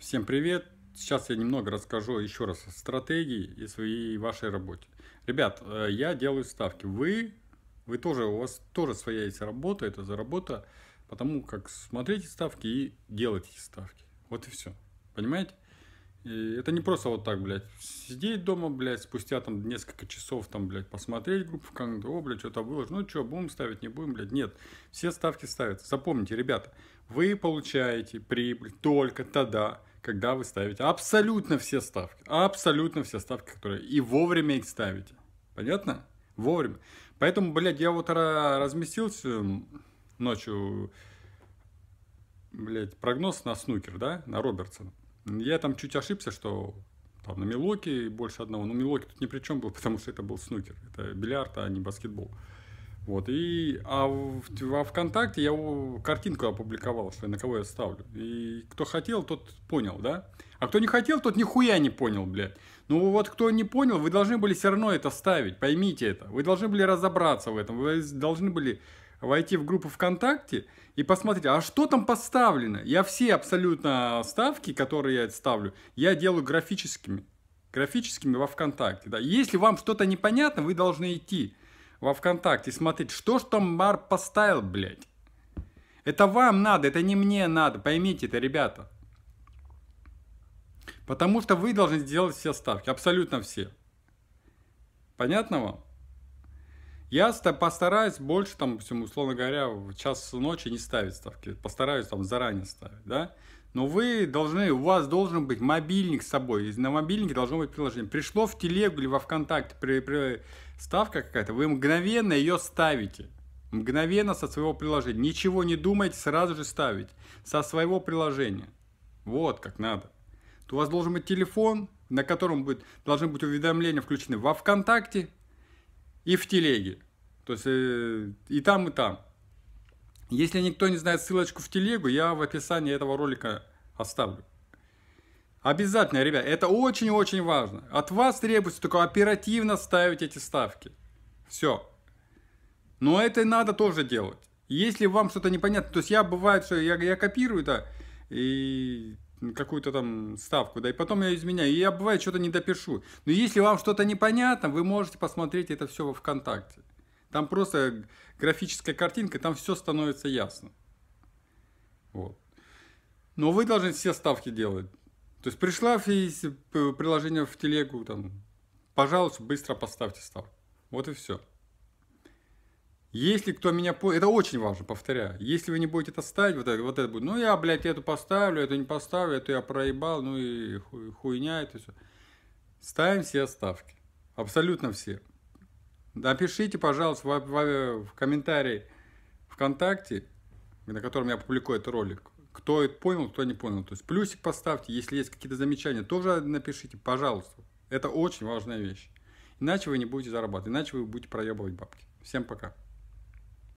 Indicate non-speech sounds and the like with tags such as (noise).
Всем привет! Сейчас я немного расскажу еще раз о стратегии и своей вашей работе. Ребят, э, я делаю ставки. Вы, вы тоже, у вас тоже своя есть работа, это за потому как смотрите ставки и делайте ставки. Вот и все. Понимаете? И это не просто вот так, блядь, сидеть дома, блядь, спустя там несколько часов, там, блядь, посмотреть группу как о, блядь, что-то выложу, ну что, будем ставить, не будем, блядь, нет. Все ставки ставятся. Запомните, ребята, вы получаете прибыль только тогда, когда вы ставите абсолютно все ставки, абсолютно все ставки, которые и вовремя их ставите. Понятно? Вовремя. Поэтому, блядь, я вот разместился ночью, блядь, прогноз на снукер, да, на Робертсона. Я там чуть ошибся, что там на Милоке больше одного. Но ну, Милоки тут ни при чем был, (laughs) потому что это был снукер. Это бильярд, а не баскетбол. Вот, и, а в, во ВКонтакте я картинку опубликовал, что на кого я ставлю. И кто хотел, тот понял, да? А кто не хотел, тот нихуя не понял, блядь. Ну вот кто не понял, вы должны были все равно это ставить, поймите это. Вы должны были разобраться в этом, вы должны были войти в группу ВКонтакте и посмотреть, а что там поставлено. Я все абсолютно ставки, которые я ставлю, я делаю графическими. Графическими во ВКонтакте. Да. Если вам что-то непонятно, вы должны идти во ВКонтакте смотреть, что ж там Мар поставил, блядь. Это вам надо, это не мне надо, поймите это, ребята. Потому что вы должны сделать все ставки, абсолютно все. Понятно вам? Я постараюсь больше, там, условно говоря, в час ночи не ставить ставки. Постараюсь там заранее ставить, да? но вы должны, у вас должен быть мобильник с собой, на мобильнике должно быть приложение. Пришло в телегу или во ВКонтакте при, при, ставка какая-то, вы мгновенно ее ставите. Мгновенно со своего приложения. Ничего не думайте, сразу же ставите. Со своего приложения. Вот как надо. То у вас должен быть телефон, на котором будет, должны быть уведомления включены во ВКонтакте и в телеге. То есть э, и там, и там. Если никто не знает ссылочку в телегу, я в описании этого ролика оставлю. Обязательно, ребят, это очень-очень важно. От вас требуется только оперативно ставить эти ставки. Все. Но это надо тоже делать. Если вам что-то непонятно, то есть я бывает, что я, я копирую, да, и какую-то там ставку, да, и потом я изменяю, и я бывает что-то не допишу. Но если вам что-то непонятно, вы можете посмотреть это все во ВКонтакте. Там просто графическая картинка, там все становится ясно. Вот. Но вы должны все ставки делать. То есть пришла приложение в телегу, там, пожалуйста, быстро поставьте ставку. Вот и все. Если кто меня... Это очень важно, повторяю. Если вы не будете это ставить, вот это, вот это будет, ну я, блядь, эту поставлю, эту не поставлю, эту я проебал, ну и хуйня это все. Ставим все ставки. Абсолютно все. Напишите, пожалуйста, в, в, в комментарии ВКонтакте, на котором я публикую этот ролик, кто это понял, кто не понял. То есть плюсик поставьте, если есть какие-то замечания, тоже напишите, пожалуйста. Это очень важная вещь. Иначе вы не будете зарабатывать, иначе вы будете проебывать бабки. Всем пока.